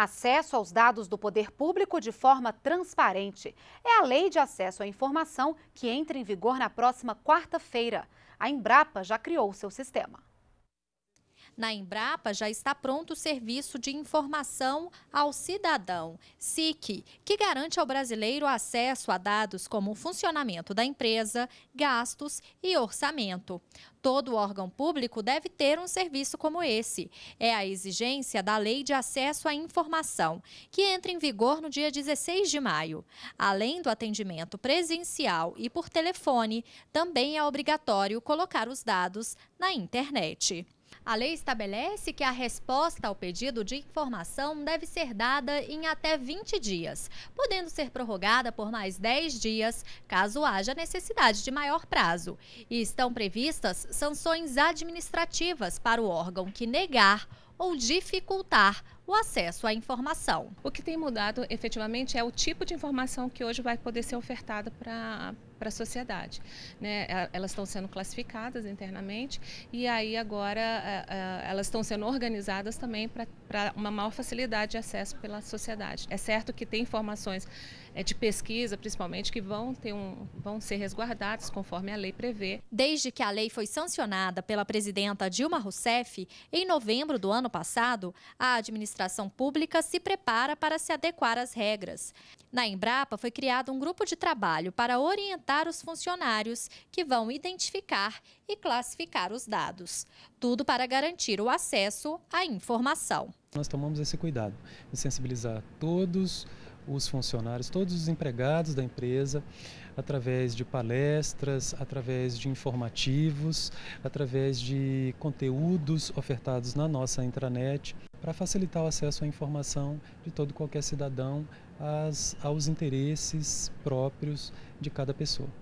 Acesso aos dados do poder público de forma transparente. É a Lei de Acesso à Informação que entra em vigor na próxima quarta-feira. A Embrapa já criou seu sistema. Na Embrapa já está pronto o serviço de informação ao cidadão, SIC, que garante ao brasileiro acesso a dados como o funcionamento da empresa, gastos e orçamento. Todo órgão público deve ter um serviço como esse. É a exigência da Lei de Acesso à Informação, que entra em vigor no dia 16 de maio. Além do atendimento presencial e por telefone, também é obrigatório colocar os dados na internet. A lei estabelece que a resposta ao pedido de informação deve ser dada em até 20 dias, podendo ser prorrogada por mais 10 dias, caso haja necessidade de maior prazo. E estão previstas sanções administrativas para o órgão que negar ou dificultar o acesso à informação. O que tem mudado efetivamente é o tipo de informação que hoje vai poder ser ofertada para para a sociedade. Né? É, elas estão sendo classificadas internamente e aí agora é, é, elas estão sendo organizadas também para uma maior facilidade de acesso pela sociedade. É certo que tem informações de pesquisa, principalmente, que vão, ter um, vão ser resguardadas conforme a lei prevê. Desde que a lei foi sancionada pela presidenta Dilma Rousseff, em novembro do ano passado, a administração administração pública se prepara para se adequar às regras. Na Embrapa foi criado um grupo de trabalho para orientar os funcionários que vão identificar e classificar os dados. Tudo para garantir o acesso à informação. Nós tomamos esse cuidado de sensibilizar todos os funcionários, todos os empregados da empresa, através de palestras, através de informativos, através de conteúdos ofertados na nossa intranet para facilitar o acesso à informação de todo qualquer cidadão às, aos interesses próprios de cada pessoa.